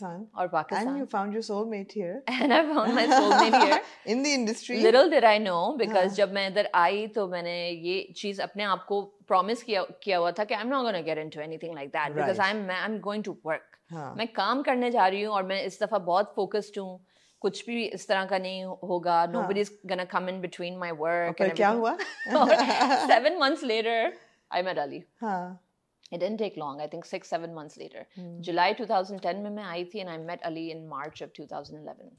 Pakistan. Or Pakistan. And you found your soulmate here. And I found my soulmate here. In the industry. Little did I know because हाँ। जब मैं इधर आई तो मैंने ये चीज अपने आप को promise किया किया हुआ था कि I'm not not gonna get into anything like that because I I'm I am going to work मैं काम करने जा रही हूँ और मैं इस दफा बहुत focused हूँ कुछ भी इस तरह का नहीं होगा नो बडी इज गना कम इन बिटवीन माई वर्क क्या हुआ seven months later I met Ali हाँ it didn't take long i think six seven months later mm. july 2010 and i met ali in march of 2011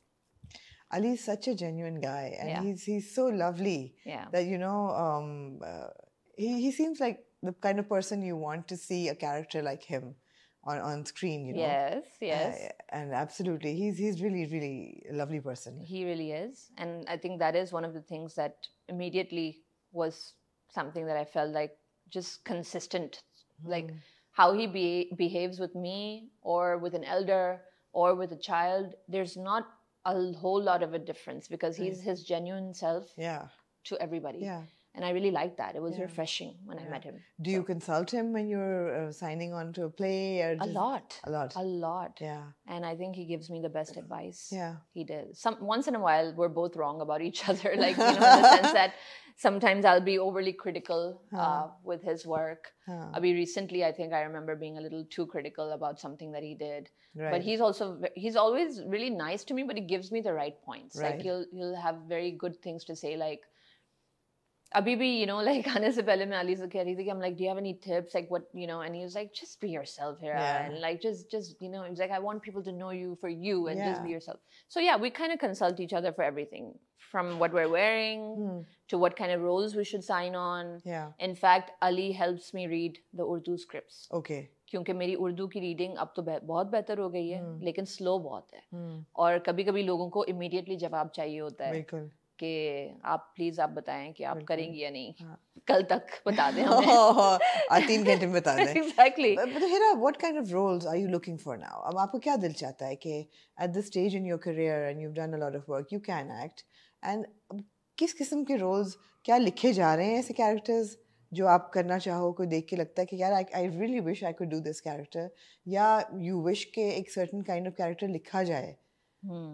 ali is such a genuine guy and yeah. he's he's so lovely yeah. that you know um, uh, he, he seems like the kind of person you want to see a character like him on, on screen, you know. Yes, yes. Uh, and absolutely, he's he's really really a lovely person. He really is, and I think that is one of the things that immediately was something that I felt like just consistent mm. like how he be- behaves with me or with an elder or with a child there's not a whole lot of a difference because he's his genuine self yeah. to everybody yeah and I really liked that. It was yeah. refreshing when yeah. I met him. Do so. you consult him when you're uh, signing on to a play? Or just... A lot, a lot, a lot. Yeah, and I think he gives me the best advice. Yeah, he does. Some once in a while, we're both wrong about each other, like you know, in the sense that sometimes I'll be overly critical uh, huh. uh, with his work. Huh. I uh, mean, recently, I think I remember being a little too critical about something that he did. Right. But he's also he's always really nice to me, but he gives me the right points. Right. Like he'll he'll have very good things to say, like Abhi bhi, you know, like Anne se pehle Ali se keh rahi thi ki I'm like, do you have any tips? Like what, you know? And he was like, just be yourself here, yeah. and like just, just, you know, he was like, I want people to know you for you and yeah. just be yourself. So yeah, we kind of consult each other for everything, from what we're wearing mm. to what kind of roles we should sign on. Yeah. In fact, Ali helps me read the Urdu scripts. Okay. क्योंकि मेरी उर्दू की reading अब तो बहुत बेहतर हो गई है hmm. लेकिन स्लो बहुत है hmm. और कभी कभी लोगों को इमीडिएटली जवाब चाहिए होता है कि आप प्लीज आप बताएं कि आप करेंगी या नहीं हाँ। कल तक बता दें तीन घंटे में बता दें एग्जैक्टली हेरा what kind of roles are you looking for now अब आपको क्या दिल चाहता है कि at this stage in your career and you done a lot of work you can act and किस किस्म के रोल्स क्या लिखे जा रहे हैं ऐसे कैरेक्टर्स जो आप करना चाहो कोई देख के लगता है कि यार I I really wish I could do this character या यू विश के एक सर्टेन काइंड ऑफ कैरेक्टर लिखा जाए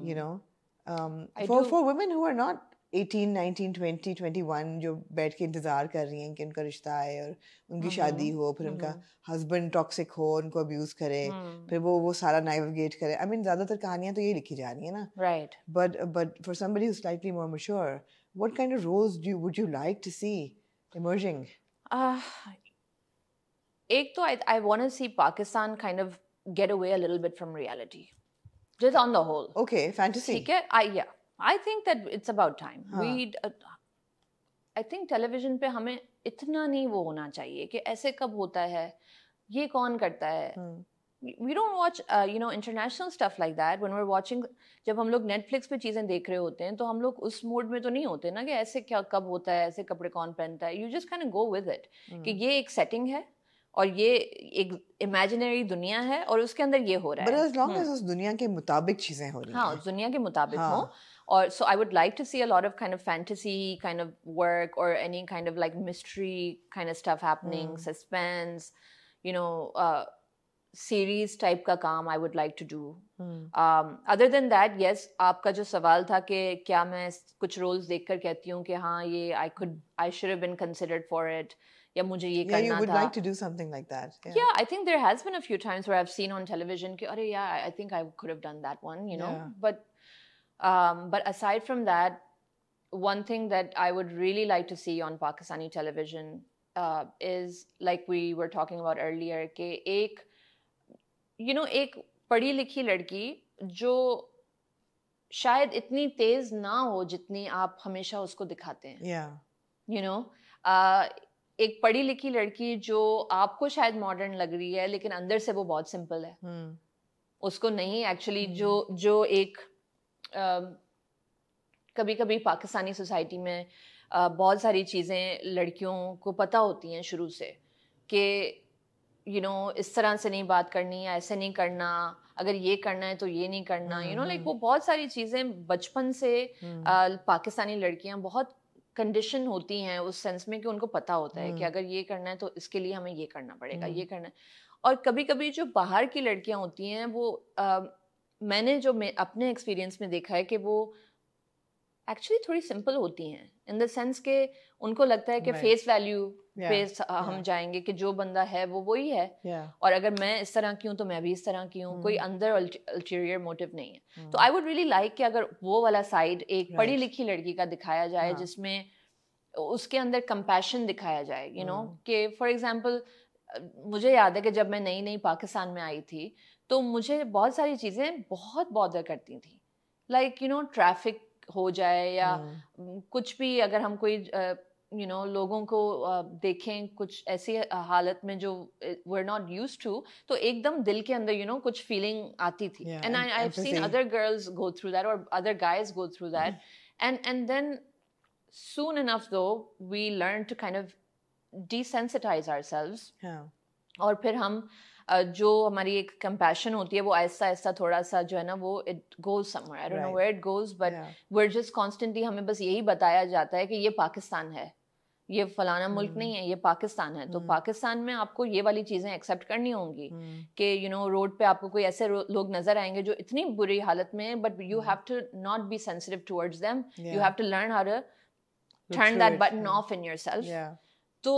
you know for for women who are not eighteen nineteen twenty twenty one जो बैठ के इंतज़ार कर रही हैं कि उनका रिश्ता आए और उनकी हम्म, शादी हम्म, हो फिर उनका हस्बैंड हम्म। टॉक्सिक हो उनको अब्यूज़ करे फिर वो वो सारा नाइविगेट करे आई मीन ज़्यादातर कहानियाँ तो ये लिखी जा रही हैं ना right but but for somebody who slightly more mature what kind of roles do would you like to see emerging एक तो I I want see Pakistan kind of get away a little bit from reality just on the whole okay fantasy ठीक है I या I think that it's about time we I think television पे हमें इतना नहीं वो होना चाहिए कि ऐसे कब होता है ये कौन करता है we don't watch you know international stuff like that one were watching जब हम लोग नेटफ्लिक्स पे चीज़ें देख रहे होते हैं तो हम लोग उस मूड में तो नहीं होते ना कि ऐसे क्या कब होता है ऐसे कपड़े कौन पहनता है you just can go with it कि ये एक सेटिंग है और ये एक इमेजिनरी दुनिया है और उसके अंदर ये हो रहा है हम्म। उस दुनिया के मुताबिक चीजें हो रही हाँ, हैं हाँ उस दुनिया के मुताबिक हाँ. हो or so i would like to see a lot of kind of fantasy kind of work or any kind of like mystery kind of stuff happening mm. suspense you know uh, series type ka kaam i would like to do hmm. um, other than that yes aapka jo sawal tha ki kya main kuch roles dekh kar kehti hu ki ha ye i could i should have been considered for it या मुझे ये करना yeah, you would like to do something like that. Yeah. yeah, I think there has been a few times where I've seen on television कि अरे yeah, I think I could have done that one, you know. Yeah. But um, but aside from that, one thing that I would really like to see on Pakistani television uh, is, like we were talking about earlier, that you know, a pretty likhi ladki, jo shayad itni tez na ho jitni aap hamesha usko dikhate Yeah. You know, uh, एक पढ़ी लिखी लड़की जो आपको modern modern लग रही है लेकिन अंदर simple. वो बहुत सिंपल है hmm. उसको नहीं एक्चुअली hmm. जो कभी कभी पाकिस्तानी सोसाइटी में बहुत सारी चीज़ें लड़कियों को पता होती हैं शुरू से कि यू नो इस तरह से नहीं बात करनी या ऐसे नहीं करना अगर ये करना है तो ये नहीं करना यू नो लाइक वो बहुत सारी चीज़ें बचपन से हम्म। पाकिस्तानी लड़कियां बहुत कंडीशन होती हैं उस सेंस में कि उनको पता होता है कि हम्म। अगर ये करना है तो इसके लिए हमें ये करना पड़ेगा ये हम्म। करना है और कभी कभी जो बाहर की लड़कियां होती हैं वो मैंने जो मैं अपने एक्सपीरियंस में देखा है कि वो एक्चुअली थोड़ी सिंपल होती हैं इन द सेंस के उनको लगता है कि फेस वैल्यू पे हम जाएंगे कि जो बंदा है वो वही है yeah. और अगर मैं इस तरह की हूँ तो मैं भी इस तरह की हूँ hmm. कोई अंदर अल्टीरियर मोटिव नहीं है hmm. तो आई वुड रियली लाइक कि अगर वो वाला साइड एक right. पढ़ी लिखी लड़की का दिखाया जाए हाँ। जिसमें उसके अंदर कंपैशन दिखाया जाए यू नो hmm. कि फॉर एग्जाम्पल मुझे याद है कि जब मैं नई नई पाकिस्तान में आई थी तो मुझे बहुत सारी चीज़ें बहुत बॉदर करती थी लाइक यू नो ट्रैफिक हो जाए या hmm. कुछ भी अगर हम कोई यू नो लोगों को देखें कुछ ऐसी हालत में जो वर नॉट यूज टू तो एकदम दिल के अंदर यू नो कुछ फीलिंग आती थी and I I seen other girls go through that और other guys go through that and and then soon enough though we learn to kind of desensitize ourselves और फिर हम जो हमारी एक कंपैशन होती है वो ऐसा ऐसा थोड़ा सा जो है ना वो it goes somewhere I don't know where it goes but we just constantly हमें बस यही बताया जाता है कि ये पाकिस्तान है ये फलाना hmm. मुल्क नहीं है ये पाकिस्तान है तो hmm. तो पाकिस्तान में आपको ये वाली चीज़ें एक्सेप्ट करनी होंगी hmm. कि यू नो रोड पे आपको कोई ऐसे लोग नजर आएंगे जो इतनी बुरी हालत में है but you have to not be sensitive towards them you have to learn how to turn that button off in yourself तो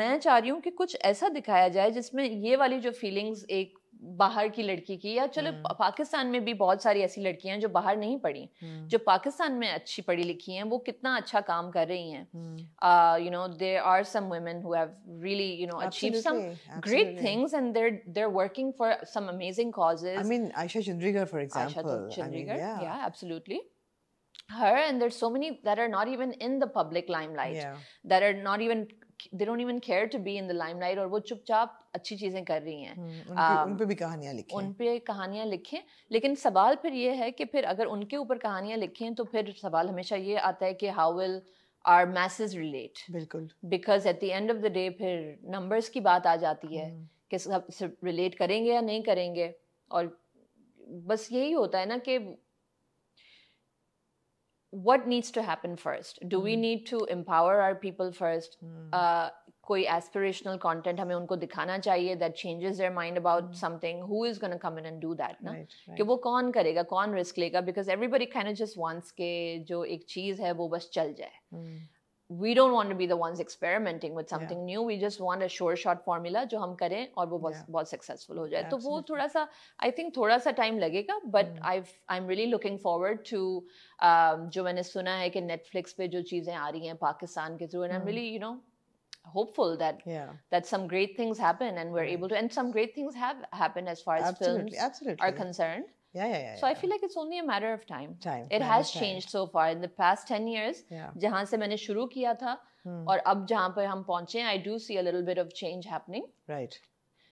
मैं चाह रही हूँ कि कुछ ऐसा दिखाया जाए जिसमें ये वाली जो फीलिंग्स एक बाहर की लड़की की या चलो हम्म। पाकिस्तान में भी बहुत सारी ऐसी लड़कियां हैं जो बाहर नहीं पढ़ी हम्म। जो पाकिस्तान में अच्छी पढ़ी लिखी हैं वो कितना अच्छा काम कर रही हैं you know there are some women who have really you know achieve some great things and there they're working for some amazing causes I mean Ayesha Chandrigar for example Ayesha Chandrigar या absolutely her and there's so many that are not even in the public limelight yeah. that are not even they don't even care to be in the limelight और वो चुपचाप अच्छी चीज़ें कर रही हैं hmm, उन, पे भी कहानियाँ लिखें उन पे कहानियाँ लिखें लेकिन सवाल फिर ये है कि फिर अगर उनके ऊपर कहानियाँ लिखें तो फिर सवाल हमेशा ये आता है कि how will our message relate बिल्कुल because at the end of the day फिर नंबर्स की बात आ जाती है hmm. कि सब रिलेट करेंगे या नहीं करेंगे और बस यही होता है ना कि what needs to happen first do mm. we hmm. need to empower our people first mm. uh, कोई aspirational content हमें उनको दिखाना चाहिए that changes their mind about hmm. something who is going to come in and do that ना right, right. कि वो कौन करेगा कौन risk लेगा because everybody kind of just wants के जो एक चीज है वो बस चल जाए mm we don't want to be the ones experimenting with something new. We just want a sure shot formula जो हम करें और वो बहुत बहुत successful हो जाए. तो वो थोड़ा सा I think थोड़ा सा time But i am hmm. really looking forward to um, जो मैंने सुना Netflix पे जो चीजें I'm hmm. really hopeful that some great things happen and we're hmm. able to and some great things have happened as far as films are concerned yeah, yeah. So I feel like it's only a matter of time. Time. It has changed so far in the past ten years. Yeah. Jahan se maine shuru kiya tha, hmm. aur ab jahan pe hum I do see a little bit of change happening. Right.